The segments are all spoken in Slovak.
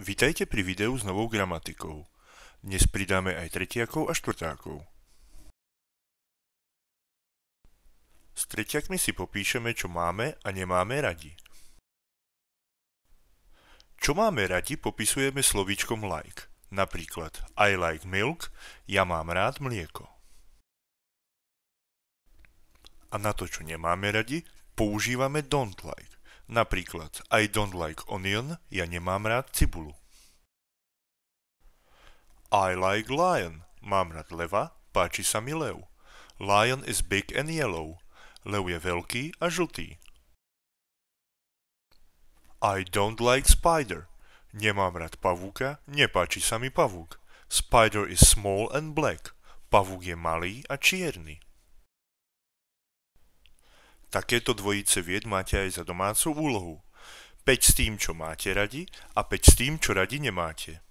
Vítajte pri videu s novou gramatikou. Dnes pridáme aj tretiakov a štvrtákov. S tretiakmi si popíšeme, čo máme a nemáme radi. Čo máme radi, popisujeme slovíčkom like. Napríklad I like milk, ja mám rád mlieko. A na to, čo nemáme radi, používame don't like. Napríklad I don't like onion, ja nemám rád cibulu. I like lion, mám rád leva, páči sa mi lev. Lion is big and yellow, lev je veľký a žltý. I don't like spider, nemám rád pavúka, nepáči sa mi pavúk. Spider is small and black, pavúk je malý a čierny. Takéto dvojice vied máte aj za domácu úlohu. 5 s tým, čo máte radi a 5 s tým, čo radi nemáte.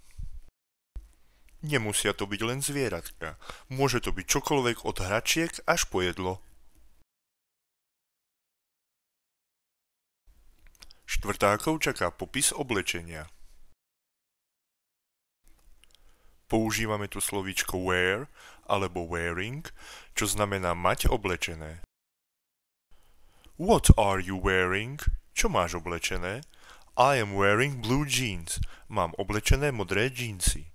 Nemusia to byť len zvieratka. Môže to byť čokoľvek od hračiek až po jedlo. Štvrtákov čaká popis oblečenia. Používame tu slovíčko wear alebo wearing, čo znamená mať oblečené. What are you wearing? Čo máš oblečené? I am wearing blue jeans. Mám oblečené modré džínsy.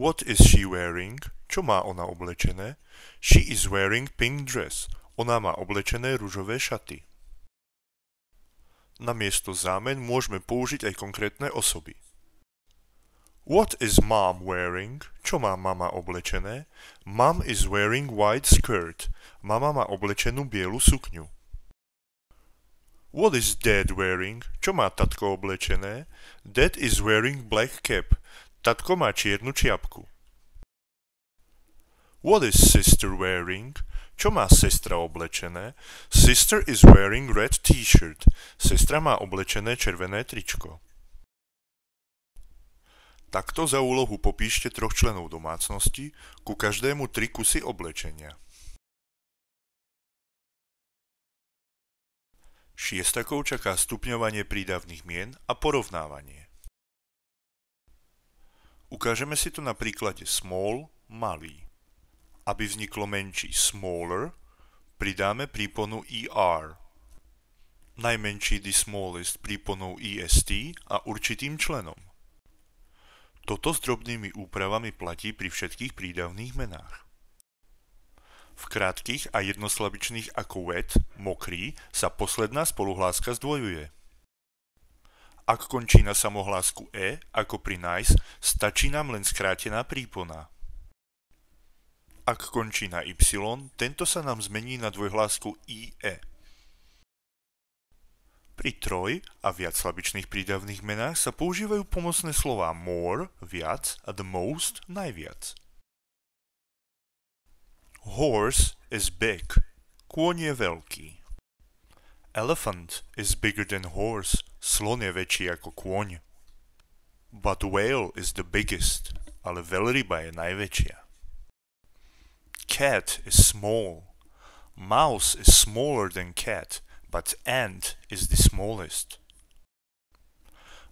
What is she wearing? Čo má ona oblečené? She is wearing pink dress. Ona má oblečené rúžové šaty. Na miesto zámen môžeme použiť aj konkrétne osoby. What is mom wearing? čo má mama oblečené? Mom is wearing white skirt. Mama má oblečenú bielu sukňu. What is dad wearing? Čo má tatko oblečené? Dad is wearing black cap. Tatko má čiernu čiapku. What is sister wearing? Čo má sestra oblečené? Sister is wearing red t-shirt. Sestra má oblečené červené tričko. Takto za úlohu popíšte troch členov domácnosti, ku každému tri kusy oblečenia. Šiestakov čaká stupňovanie prídavných mien a porovnávanie. Ukážeme si to na príklade small, malý. Aby vzniklo menší smaller, pridáme príponu er. Najmenší the smallest príponou est a určitým členom. Toto s drobnými úpravami platí pri všetkých prídavných menách. V krátkých a jednoslabičných ako wet, mokrý, sa posledná spoluhláska zdvojuje. Ak končí na samohlásku e, ako pri nice, stačí nám len skrátená prípona. Ak končí na y, tento sa nám zmení na dvojhlásku ie. Pri troj a viac slabičných prídavných menách sa používajú pomocné slová more, viac a the most, najviac. Horse is big. Kôň je veľký. Elephant is bigger than horse. Slon je väčší ako kôň. But whale is the biggest. Ale veľryba je najväčšia. Cat is small. Mouse is smaller than cat but and is the smallest.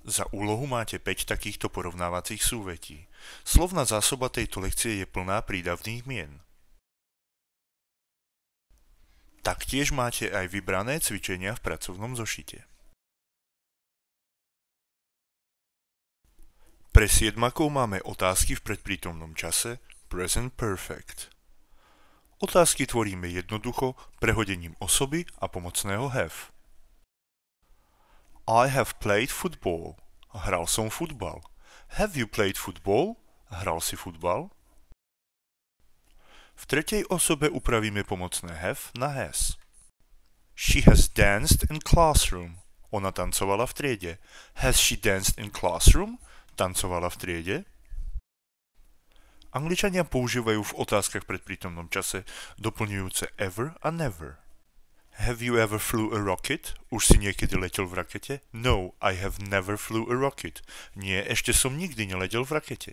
Za úlohu máte 5 takýchto porovnávacích súvetí. Slovná zásoba tejto lekcie je plná prídavných mien. Taktiež máte aj vybrané cvičenia v pracovnom zošite. Pre siedmakov máme otázky v predprítomnom čase Present Perfect. Otázky tvoríme jednoducho prehodením osoby a pomocného have. I have played football. Hral som futbal. Have you played football? Hral si futbal? V tretej osobe upravíme pomocné have na has. E she has danced in classroom. Ona tancovala v triede. Has she danced in classroom? Tancovala v triede? Angličania používajú v otázkach pred prítomnom čase doplňujúce ever a never. Have you ever flew a rocket? Už si niekedy letel v rakete? No, I have never flew a rocket. Nie, ešte som nikdy neletel v rakete.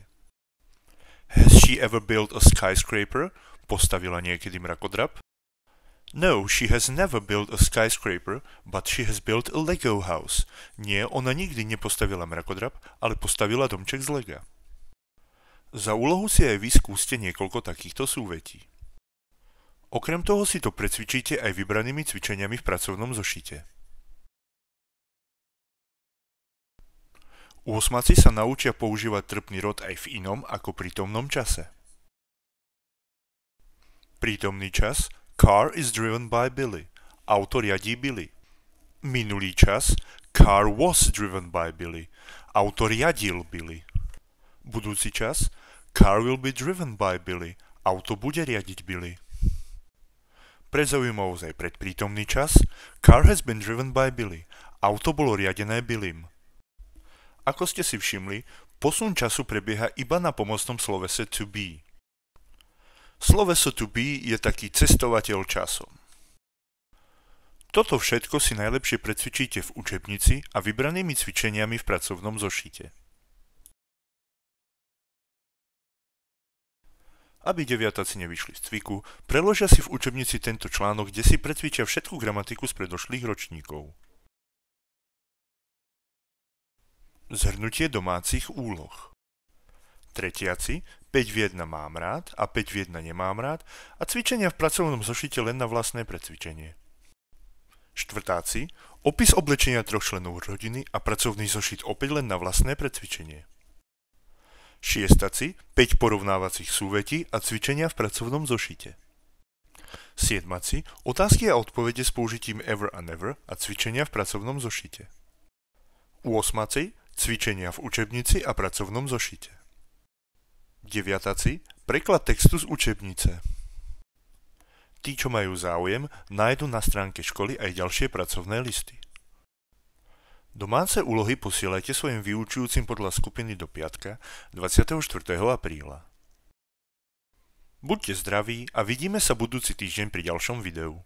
Has she ever built a skyscraper? Postavila niekedy mrakodrap? No, she has never built a skyscraper, but she has built a Lego house. Nie, ona nikdy nepostavila mrakodrap, ale postavila domček z lega. Za úlohu si aj vy skúste niekoľko takýchto súvetí. Okrem toho si to precvičíte aj vybranými cvičeniami v pracovnom zošite. Osmaci sa naučia používať trpný rod aj v inom ako prítomnom čase. Prítomný čas Car is driven by Billy. Auto riadí Billy. Minulý čas Car was driven by Billy. Auto riadil Billy. Budúci čas Car will be driven by Billy. Auto bude riadiť Billy. Pre zaujímavosť aj predprítomný čas, car has been driven by Billy. Auto bolo riadené Billym. Ako ste si všimli, posun času prebieha iba na pomocnom slovese to be. Sloveso to be je taký cestovateľ časom. Toto všetko si najlepšie precvičíte v učebnici a vybranými cvičeniami v pracovnom zošite. aby deviatáci nevyšli z cviku, preložia si v učebnici tento článok, kde si precvičia všetku gramatiku z predošlých ročníkov. Zhrnutie domácich úloh Tretiaci, 5 v 1 mám rád a 5 v 1 nemám rád a cvičenia v pracovnom zošite len na vlastné precvičenie. Štvrtáci, opis oblečenia troch členov rodiny a pracovný zošit opäť len na vlastné precvičenie šiestaci 5 porovnávacích súvetí a cvičenia v pracovnom zošite. Siedmaci otázky a odpovede s použitím ever a never a cvičenia v pracovnom zošite. Osmaci cvičenia v učebnici a pracovnom zošite. Deviataci preklad textu z učebnice. Tí, čo majú záujem, nájdu na stránke školy aj ďalšie pracovné listy. Domáce úlohy posielajte svojim vyučujúcim podľa skupiny do piatka 24. apríla. Buďte zdraví a vidíme sa budúci týždeň pri ďalšom videu.